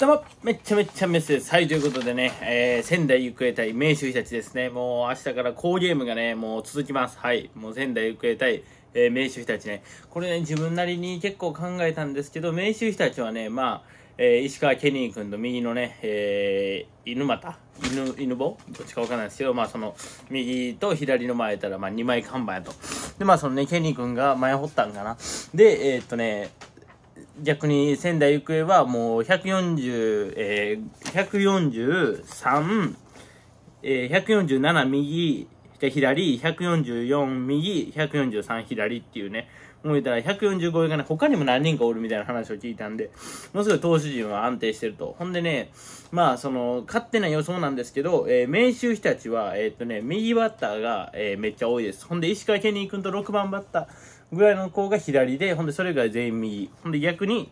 どうも、めっちゃめっちゃメッセです。はい、ということでね、えー、仙台育英対明秀日立ですね。もう明日から好ゲームがね、もう続きます。はい、もう仙台育英対、えー、明秀日立ね。これね、自分なりに結構考えたんですけど、明秀日立はね、まあ、えー、石川ケニー君と右のね、えー、犬股犬、犬棒どっちかわかんないですけど、まあその、右と左の前やったら、まあ2枚看板やと。で、まあそのね、ケニー君が前掘ったんかな。で、えー、っとね、逆に仙台育英はもう140、えー、143、えー、147右、左、144右、143左っていうね、もう言ったら145位がね、他にも何人かおるみたいな話を聞いたんで、ものすごい投手陣は安定してると。ほんでね、まあ、その、勝手な予想なんですけど、えー、明秀日立は、えー、っとね、右バッターが、えー、めっちゃ多いです。ほんで、石川県に行くと6番バッター、ぐらいの子が左で、ほんでそれ以外全員右。ほんで逆に、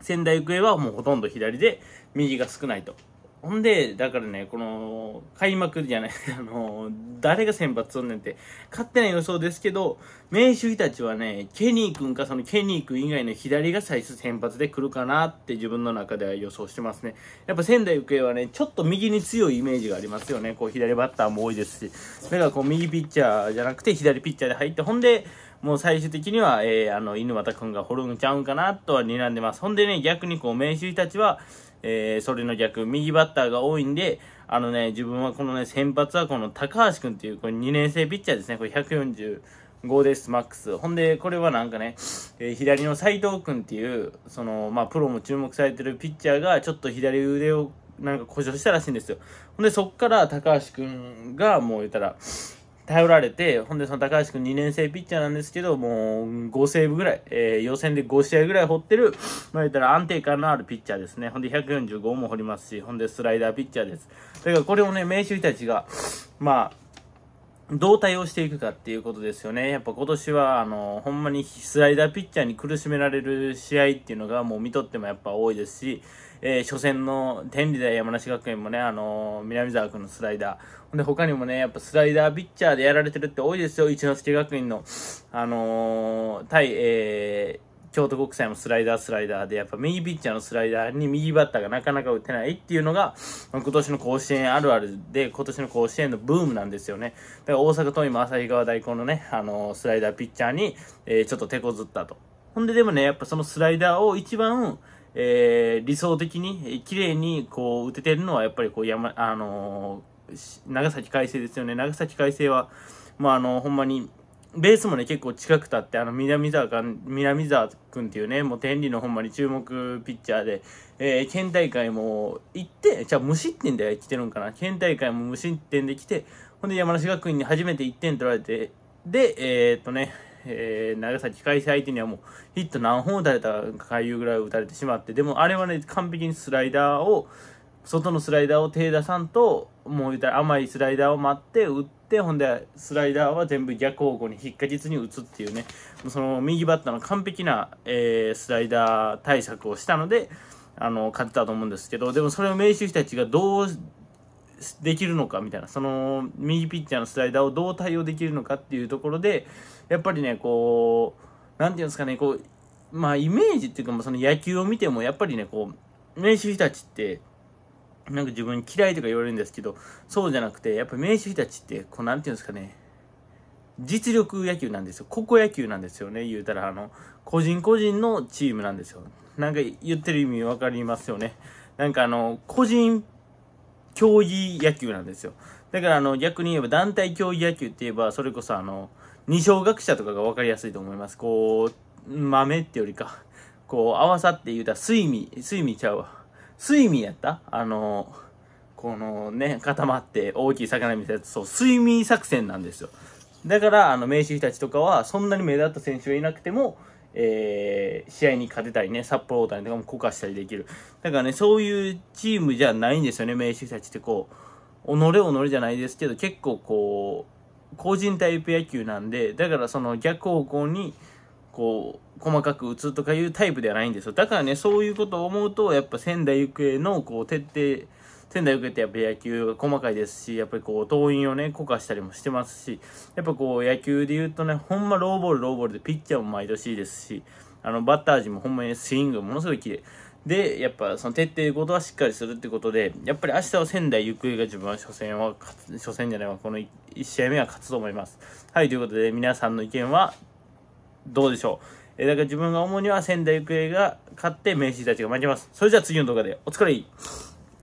仙台育英はもうほとんど左で、右が少ないと。ほんで、だからね、この、開幕じゃない、あの、誰が先発すんねんって、勝手な予想ですけど、明秀日立はね、ケニー君か、そのケニー君以外の左が最初先発で来るかなって自分の中では予想してますね。やっぱ仙台育英はね、ちょっと右に強いイメージがありますよね。こう、左バッターも多いですし。だからこう、右ピッチャーじゃなくて、左ピッチャーで入って、ほんで、もう最終的には、えー、あの、犬又くんが滅んちゃうんかなとは睨んでます。ほんでね、逆にこう、明秀たちは、えー、それの逆、右バッターが多いんで、あのね、自分はこのね、先発はこの高橋くんっていう、これ2年生ピッチャーですね。これ1 4 5です、マックス。ほんで、これはなんかね、えー、左の斎藤君っていう、その、まあ、プロも注目されてるピッチャーが、ちょっと左腕をなんか故障したらしいんですよ。ほんで、そっから高橋君が、もう言ったら、頼られて、ほんでその高橋君2年生ピッチャーなんですけど、もう5セーブぐらい、えー、予選で5試合ぐらい掘ってる、まあ言ったら安定感のあるピッチャーですね。ほんで145も掘りますし、ほんでスライダーピッチャーです。だからこれをね、名手たちが、まあ、どう対応していくかっていうことですよね。やっぱ今年は、あの、ほんまにスライダーピッチャーに苦しめられる試合っていうのがもう見とってもやっぱ多いですし、えー、初戦の天理大山梨学園もね、あのー、南沢君のスライダー。ほんで、他にもね、やっぱスライダーピッチャーでやられてるって多いですよ。一之輔学院の、あのー、対、えー、京都国際もスライダースライダーで、やっぱ右ピッチャーのスライダーに右バッターがなかなか打てないっていうのが、今年の甲子園あるあるで、今年の甲子園のブームなんですよね。だから大阪桐蔭も旭川大高のね、あのスライダーピッチャーに、えー、ちょっと手こずったと。ほんででもね、やっぱそのスライダーを一番、えー、理想的に、綺麗にこう打ててるのは、やっぱりこう山、あのー、長崎海星ですよね。長崎海星は、まあ、あの、ほんまに、ベースもね結構近くたってあの南沢か南沢君っていうねもう天理のほんまに注目ピッチャーで、えー、県大会も行ってじゃあ無失点で来てるんかな県大会も無失点で来てほんで山梨学院に初めて1点取られてでえー、っとねえー、長崎開催相手にはもうヒット何本打たれたかいうぐらい打たれてしまってでもあれはね完璧にスライダーを外のスライダーを手出さんともう言ったら甘いスライダーを待って打ってほんでスライダーは全部逆方向に引っか実に打つっていうねその右バッターの完璧な、えー、スライダー対策をしたのであの勝てたと思うんですけどでもそれを明秀日立がどうできるのかみたいなその右ピッチャーのスライダーをどう対応できるのかっていうところでやっぱりねこう何て言うんですかねこうまあイメージっていうかその野球を見てもやっぱりねこう明秀日立ってなんか自分嫌いとか言われるんですけど、そうじゃなくて、やっぱり手秀日立って、こう、なんていうんですかね、実力野球なんですよ。高校野球なんですよね。言うたら、あの、個人個人のチームなんですよ。なんか言ってる意味わかりますよね。なんかあの、個人競技野球なんですよ。だからあの、逆に言えば団体競技野球って言えば、それこそあの、二小学者とかがわかりやすいと思います。こう、豆ってよりか、こう、合わさって言うたら、睡眠、睡眠ちゃうわ。睡眠やったあのこのね、固まって大きい魚見たやつ、そう、睡眠作戦なんですよ。だから、あの、明秀日立とかは、そんなに目立った選手はいなくても、えー、試合に勝てたりね、札幌大谷とかもこかしたりできる。だからね、そういうチームじゃないんですよね、明秀日立ってこう、己己じゃないですけど、結構こう、個人タイプ野球なんで、だからその逆方向に、こう細かく打つとかいうタイプではないんですよだからねそういうことを思うとやっぱ仙台育英のこう徹底仙台育英ってやっぱ野球が細かいですしやっぱりこう党員をね固化したりもしてますしやっぱこう野球で言うとねほんまローボールローボールでピッチャーも毎年いいですしあのバッター陣もほんまにスイングものすごい綺麗でやっぱその徹底ことはしっかりするってことでやっぱり明日は仙台育英が自分は初戦は初戦じゃないわこの1試合目は勝つと思いますはいということで皆さんの意見はどうでしょう。えー、だから自分が主には仙台育英が勝って明治たちが負けます。それじゃあ次の動画でお疲れ。